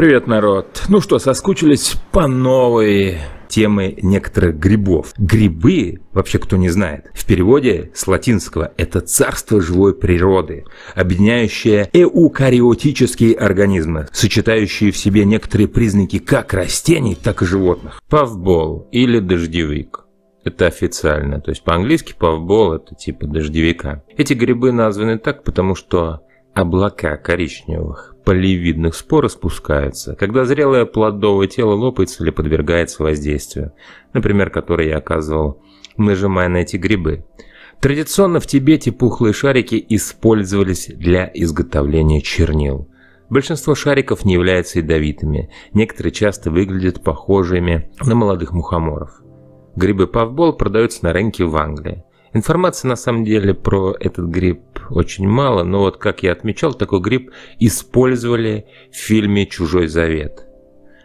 Привет, народ! Ну что, соскучились по новой темы некоторых грибов. Грибы, вообще кто не знает, в переводе с латинского это царство живой природы, объединяющее эукариотические организмы, сочетающие в себе некоторые признаки как растений, так и животных. Павбол или дождевик. Это официально, то есть по-английски павбол это типа дождевика. Эти грибы названы так, потому что облака коричневых поливидных спор распускается, когда зрелое плодовое тело лопается или подвергается воздействию, например, которое я оказывал, нажимая на эти грибы. Традиционно в Тибете пухлые шарики использовались для изготовления чернил. Большинство шариков не являются ядовитыми, некоторые часто выглядят похожими на молодых мухоморов. Грибы павбол продаются на рынке в Англии. Информации на самом деле про этот гриб очень мало, но вот как я отмечал, такой гриб использовали в фильме «Чужой завет».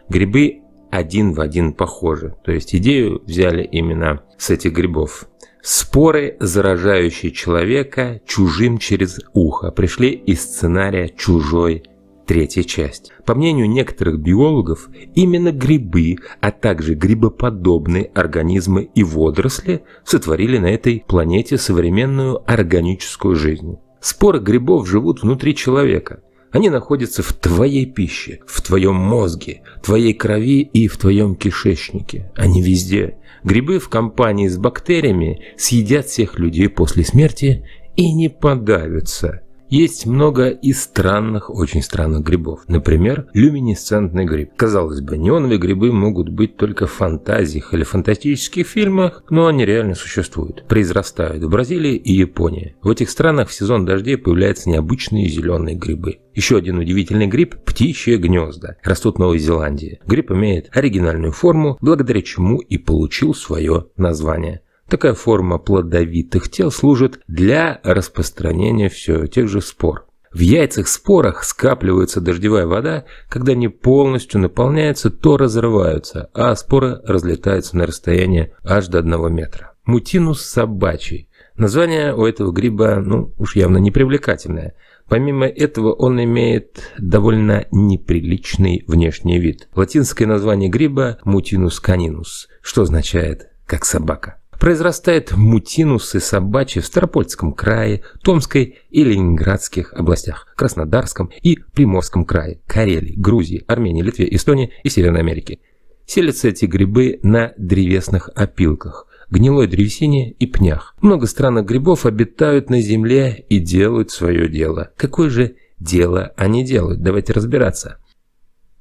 Грибы один в один похожи, то есть идею взяли именно с этих грибов. Споры, заражающие человека чужим через ухо, пришли из сценария «Чужой третья часть. По мнению некоторых биологов, именно грибы, а также грибоподобные организмы и водоросли сотворили на этой планете современную органическую жизнь. Споры грибов живут внутри человека. Они находятся в твоей пище, в твоем мозге, твоей крови и в твоем кишечнике. Они везде. Грибы в компании с бактериями съедят всех людей после смерти и не подавятся – есть много и странных, очень странных грибов. Например, люминесцентный гриб. Казалось бы, неоновые грибы могут быть только в фантазиях или фантастических фильмах, но они реально существуют. Произрастают в Бразилии и Японии. В этих странах в сезон дождей появляются необычные зеленые грибы. Еще один удивительный гриб – птичье гнезда. Растут в Новой Зеландии. Гриб имеет оригинальную форму, благодаря чему и получил свое название. Такая форма плодовитых тел служит для распространения все тех же спор. В яйцах-спорах скапливается дождевая вода, когда они полностью наполняются, то разрываются, а споры разлетаются на расстояние аж до 1 метра. Мутинус собачий. Название у этого гриба, ну, уж явно не привлекательное. Помимо этого он имеет довольно неприличный внешний вид. Латинское название гриба – мутинус caninus, что означает «как собака». Произрастает мутинусы собачьи в Старопольском крае, Томской и Ленинградских областях, Краснодарском и Приморском крае, Карелии, Грузии, Армении, Литве, Эстонии и Северной Америке. Селятся эти грибы на древесных опилках, гнилой древесине и пнях. Много странных грибов обитают на земле и делают свое дело. Какое же дело они делают? Давайте разбираться.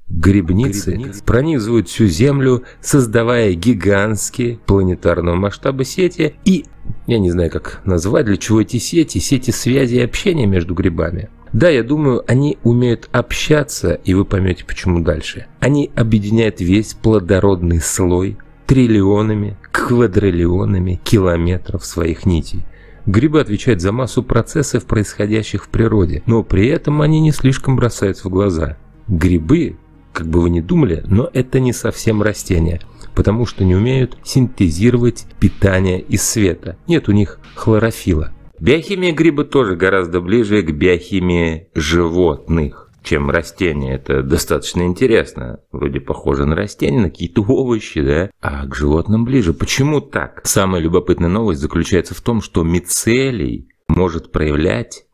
Грибницы пронизывают всю Землю, создавая гигантские планетарного масштаба сети и, я не знаю как назвать, для чего эти сети, сети связи и общения между грибами. Да, я думаю, они умеют общаться, и вы поймете почему дальше. Они объединяют весь плодородный слой триллионами, квадриллионами километров своих нитей. Грибы отвечают за массу процессов, происходящих в природе, но при этом они не слишком бросаются в глаза. Грибы как бы вы ни думали, но это не совсем растения, потому что не умеют синтезировать питание из света. Нет у них хлорофила. Биохимия гриба тоже гораздо ближе к биохимии животных чем растения. Это достаточно интересно. Вроде похоже на растения, на какие-то овощи, да? А к животным ближе. Почему так? Самая любопытная новость заключается в том, что мицелий может проявлять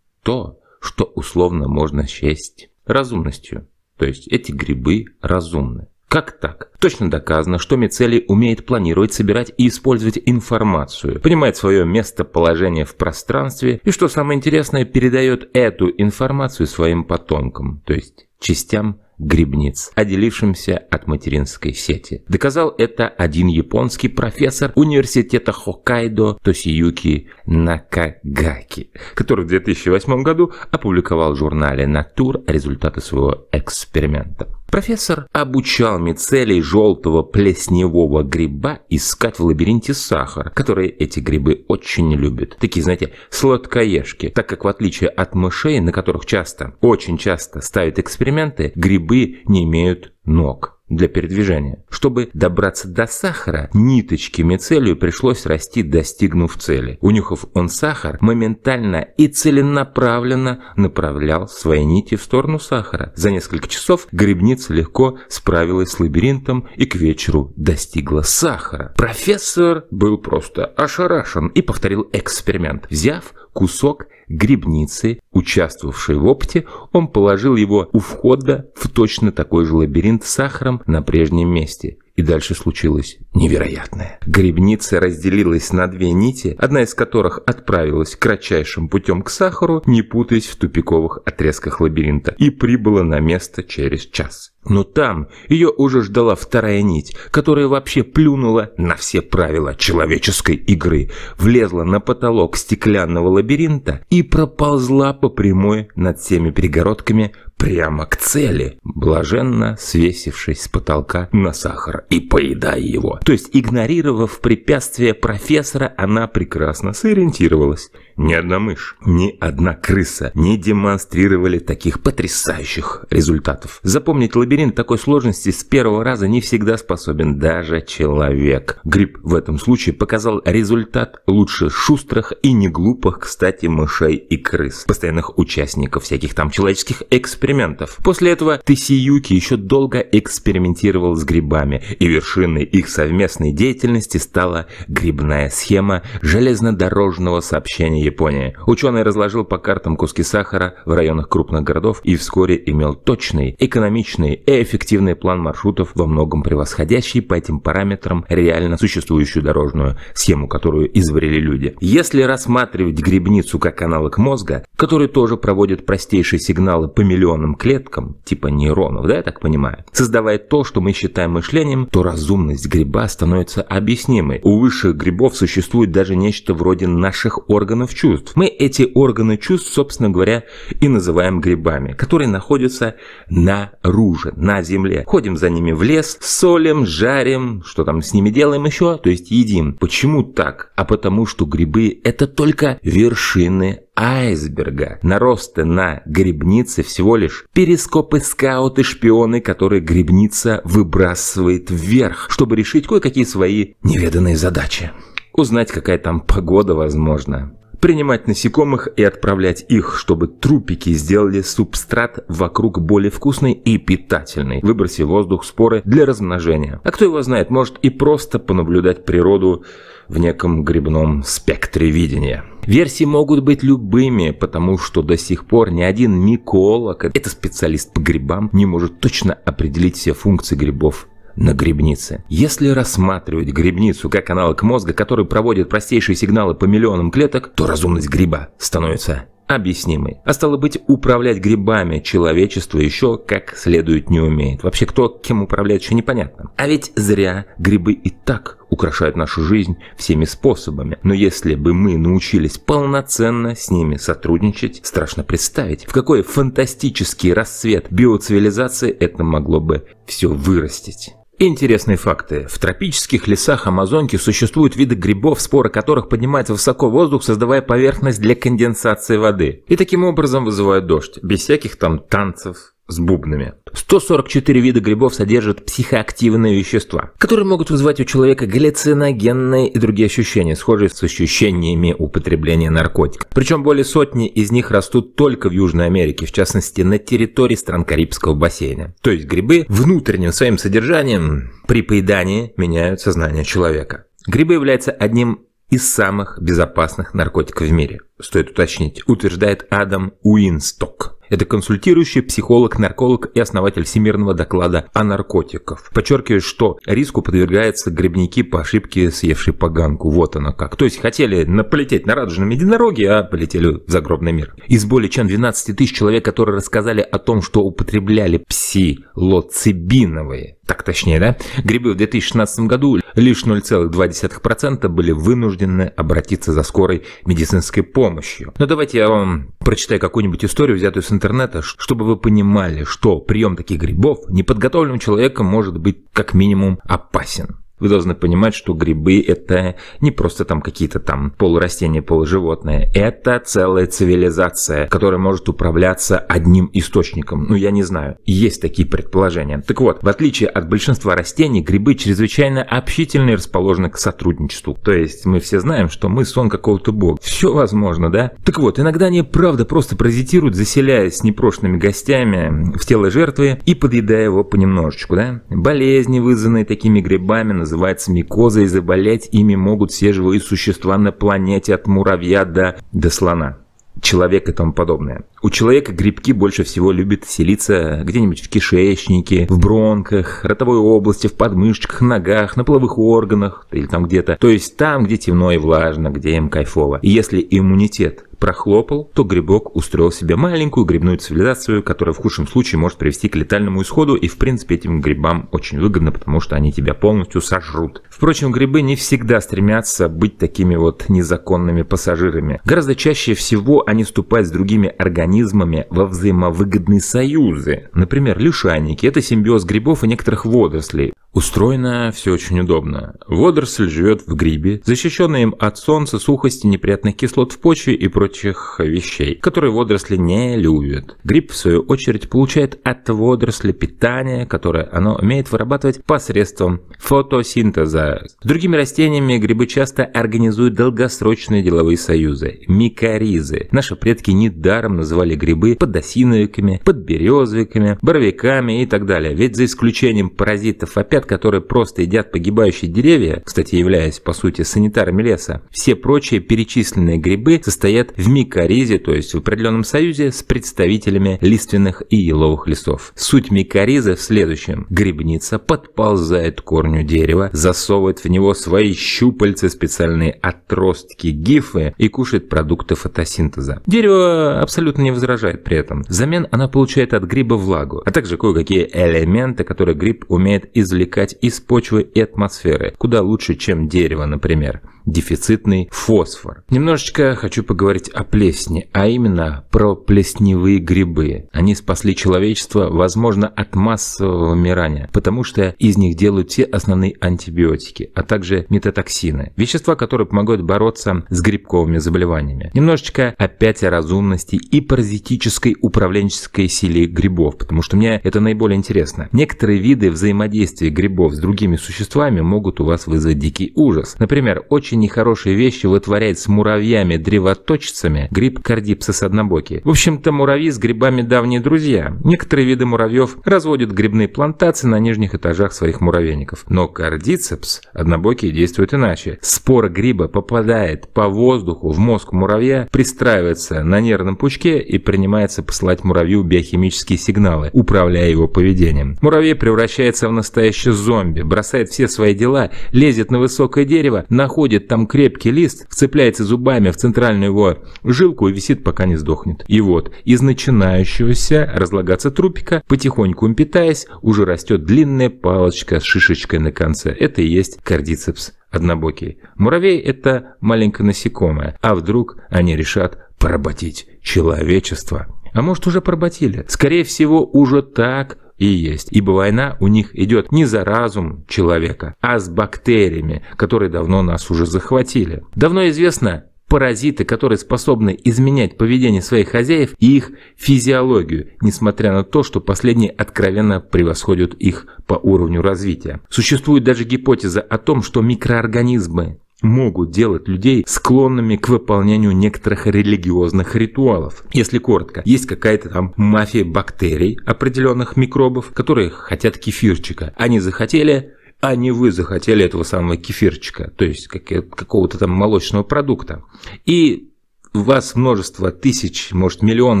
то, что условно можно счесть разумностью. То есть эти грибы разумны. Как так? Точно доказано, что мицелий умеет планировать, собирать и использовать информацию, понимает свое местоположение в пространстве и, что самое интересное, передает эту информацию своим потомкам, то есть частям грибниц, отделившимся от материнской сети. Доказал это один японский профессор университета Хоккайдо Тосиюки Накагаки, который в 2008 году опубликовал в журнале Nature результаты своего эксперимента. Профессор обучал мицелий желтого плесневого гриба искать в лабиринте сахар, который эти грибы очень любят. Такие, знаете, сладкоежки, так как в отличие от мышей, на которых часто, очень часто ставят эксперименты, грибы не имеют ног для передвижения. Чтобы добраться до сахара, ниточки мицелию пришлось расти, достигнув цели. Унюхав он сахар, моментально и целенаправленно направлял свои нити в сторону сахара. За несколько часов грибница легко справилась с лабиринтом и к вечеру достигла сахара. Профессор был просто ошарашен и повторил эксперимент, взяв кусок грибницы, участвовавшей в опыте, он положил его у входа в точно такой же лабиринт с сахаром на прежнем месте – и дальше случилось невероятное. Грибница разделилась на две нити, одна из которых отправилась кратчайшим путем к сахару, не путаясь в тупиковых отрезках лабиринта, и прибыла на место через час. Но там ее уже ждала вторая нить, которая вообще плюнула на все правила человеческой игры, влезла на потолок стеклянного лабиринта и проползла по прямой над всеми перегородками, прямо к цели, блаженно свесившись с потолка на сахар и поедая его. То есть, игнорировав препятствие профессора, она прекрасно сориентировалась. Ни одна мышь, ни одна крыса не демонстрировали таких потрясающих результатов. Запомнить лабиринт такой сложности с первого раза не всегда способен даже человек. Гриб в этом случае показал результат лучше шустрых и неглупых, кстати, мышей и крыс, постоянных участников всяких там человеческих экспериментов. После этого Тесиюки еще долго экспериментировал с грибами, и вершиной их совместной деятельности стала грибная схема железнодорожного сообщения Япония. Ученый разложил по картам куски сахара в районах крупных городов и вскоре имел точный, экономичный и эффективный план маршрутов, во многом превосходящий по этим параметрам реально существующую дорожную схему, которую изобрели люди. Если рассматривать грибницу как аналог мозга, который тоже проводит простейшие сигналы по миллионам клеткам, типа нейронов, да, я так понимаю, создавая то, что мы считаем мышлением, то разумность гриба становится объяснимой. У высших грибов существует даже нечто вроде наших органов чувств. Мы эти органы чувств, собственно говоря, и называем грибами, которые находятся наружу, на земле. Ходим за ними в лес, солим, жарим, что там с ними делаем еще, то есть едим. Почему так? А потому что грибы это только вершины айсберга. Наросты на грибнице всего лишь перископы, скауты, шпионы, которые грибница выбрасывает вверх, чтобы решить кое-какие свои неведанные задачи. Узнать, какая там погода возможно принимать насекомых и отправлять их, чтобы трупики сделали субстрат вокруг более вкусный и питательный, выбросив воздух, споры для размножения. А кто его знает, может и просто понаблюдать природу в неком грибном спектре видения. Версии могут быть любыми, потому что до сих пор ни один миколог, это специалист по грибам, не может точно определить все функции грибов на грибнице. Если рассматривать грибницу как аналог мозга, который проводит простейшие сигналы по миллионам клеток, то разумность гриба становится объяснимой. А стало быть, управлять грибами человечество еще как следует не умеет. Вообще, кто кем управляет, еще непонятно. А ведь зря грибы и так украшают нашу жизнь всеми способами. Но если бы мы научились полноценно с ними сотрудничать, страшно представить, в какой фантастический расцвет биоцивилизации это могло бы все вырастить. Интересные факты. В тропических лесах Амазонки существуют виды грибов, споры которых поднимаются высоко в воздух, создавая поверхность для конденсации воды. И таким образом вызывают дождь, без всяких там танцев с бубнами. 144 вида грибов содержат психоактивные вещества, которые могут вызывать у человека галлюциногенные и другие ощущения, схожие с ощущениями употребления наркотиков. Причем более сотни из них растут только в Южной Америке, в частности на территории стран Карибского бассейна. То есть грибы внутренним своим содержанием при поедании меняют сознание человека. Грибы являются одним из самых безопасных наркотиков в мире. Стоит уточнить, утверждает Адам Уинсток, это консультирующий психолог, нарколог и основатель Всемирного доклада о наркотиках. Подчеркиваю, что риску подвергаются грибники по ошибке, съевшие поганку. Вот оно как. То есть хотели полететь на радужном единороге, а полетели в загробный мир. Из более чем 12 тысяч человек, которые рассказали о том, что употребляли псилоцибиновые так точнее, да, грибы в 2016 году лишь 0,2% были вынуждены обратиться за скорой медицинской помощью. Но ну, давайте я вам прочитаю какую-нибудь историю, взятую с интернета интернета, чтобы вы понимали, что прием таких грибов неподготовленным человеком может быть как минимум опасен. Вы должны понимать, что грибы это не просто там какие-то там полурастения, полуживотные. Это целая цивилизация, которая может управляться одним источником. Ну, я не знаю. Есть такие предположения. Так вот, в отличие от большинства растений, грибы чрезвычайно общительны и расположены к сотрудничеству. То есть мы все знаем, что мы сон какого-то бога. Все возможно, да? Так вот, иногда они правда просто паразитируют, заселяясь непрошенными гостями в тело жертвы и подъедая его понемножечку, да? Болезни, вызванные такими грибами, называется микоза, и заболеть ими могут все живые существа на планете от муравья до, до слона, Человек и тому подобное. У человека грибки больше всего любят селиться где-нибудь в кишечнике, в бронках, ротовой области, в подмышечках, ногах, на половых органах или там где-то. То есть там, где темно и влажно, где им кайфово. И если иммунитет прохлопал, то грибок устроил себе маленькую грибную цивилизацию, которая в худшем случае может привести к летальному исходу, и в принципе этим грибам очень выгодно, потому что они тебя полностью сожрут. Впрочем, грибы не всегда стремятся быть такими вот незаконными пассажирами. Гораздо чаще всего они вступают с другими организмами организмами во взаимовыгодные союзы. Например, лишайники – это симбиоз грибов и некоторых водорослей. Устроено все очень удобно. Водоросль живет в грибе, защищенной им от солнца, сухости, неприятных кислот в почве и прочих вещей, которые водоросли не любят. Гриб, в свою очередь, получает от водоросли питание, которое оно умеет вырабатывать посредством фотосинтеза. С другими растениями грибы часто организуют долгосрочные деловые союзы – микоризы. Наши предки недаром называли грибы подосиновиками, подберезовиками, боровиками и так далее, ведь за исключением паразитов опять которые просто едят погибающие деревья, кстати, являясь по сути санитарами леса, все прочие перечисленные грибы состоят в микоризе, то есть в определенном союзе с представителями лиственных и еловых лесов. Суть микоризы в следующем. Грибница подползает к корню дерева, засовывает в него свои щупальца, специальные отростки гифы и кушает продукты фотосинтеза. Дерево абсолютно не возражает при этом. Взамен она получает от гриба влагу, а также кое-какие элементы, которые гриб умеет извлекать извлекать из почвы и атмосферы, куда лучше, чем дерево, например дефицитный фосфор. Немножечко хочу поговорить о плесне, а именно про плесневые грибы. Они спасли человечество, возможно, от массового вымирания, потому что из них делают все основные антибиотики, а также метатоксины, вещества, которые помогают бороться с грибковыми заболеваниями. Немножечко опять о разумности и паразитической управленческой силе грибов, потому что мне это наиболее интересно. Некоторые виды взаимодействия грибов с другими существами могут у вас вызвать дикий ужас. Например, очень очень нехорошие вещи вытворяет с муравьями-древоточцами гриб кардипсис однобокий. В общем-то, муравьи с грибами давние друзья. Некоторые виды муравьев разводят грибные плантации на нижних этажах своих муравейников. Но кардицепс однобокий действует иначе. Спор гриба попадает по воздуху в мозг муравья, пристраивается на нервном пучке и принимается посылать муравью биохимические сигналы, управляя его поведением. Муравей превращается в настоящий зомби, бросает все свои дела, лезет на высокое дерево, находит Лезет там крепкий лист, вцепляется зубами в центральную его жилку и висит, пока не сдохнет. И вот, из начинающегося разлагаться трупика, потихоньку им питаясь, уже растет длинная палочка с шишечкой на конце. Это и есть кардицепс однобокий. Муравей – это маленькое насекомое, а вдруг они решат поработить человечество. А может уже поработили? Скорее всего, уже так и есть. Ибо война у них идет не за разум человека, а с бактериями, которые давно нас уже захватили. Давно известно, паразиты, которые способны изменять поведение своих хозяев и их физиологию, несмотря на то, что последние откровенно превосходят их по уровню развития. Существует даже гипотеза о том, что микроорганизмы могут делать людей склонными к выполнению некоторых религиозных ритуалов. Если коротко, есть какая-то там мафия бактерий, определенных микробов, которые хотят кефирчика. Они захотели, а не вы захотели этого самого кефирчика, то есть э, какого-то там молочного продукта. И в вас множество тысяч, может миллион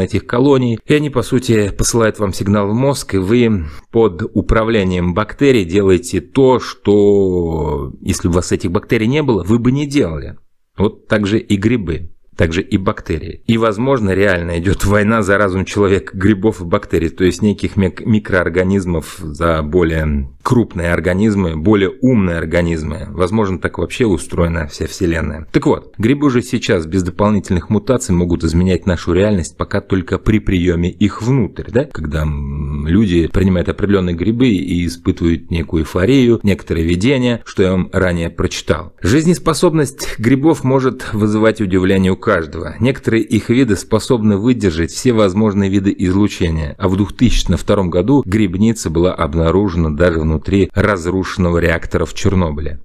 этих колоний, и они, по сути, посылают вам сигнал в мозг, и вы под управлением бактерий делаете то, что если бы у вас этих бактерий не было, вы бы не делали. Вот также и грибы также и бактерии. И, возможно, реально идет война за разум человека, грибов и бактерий, то есть неких микроорганизмов за более крупные организмы, более умные организмы. Возможно, так вообще устроена вся Вселенная. Так вот, грибы уже сейчас без дополнительных мутаций могут изменять нашу реальность пока только при приеме их внутрь, да? Когда люди принимают определенные грибы и испытывают некую эйфорию, некоторые видения, что я вам ранее прочитал. Жизнеспособность грибов может вызывать удивление у каждого. Некоторые их виды способны выдержать все возможные виды излучения, а в 2002 году грибница была обнаружена даже внутри разрушенного реактора в Чернобыле.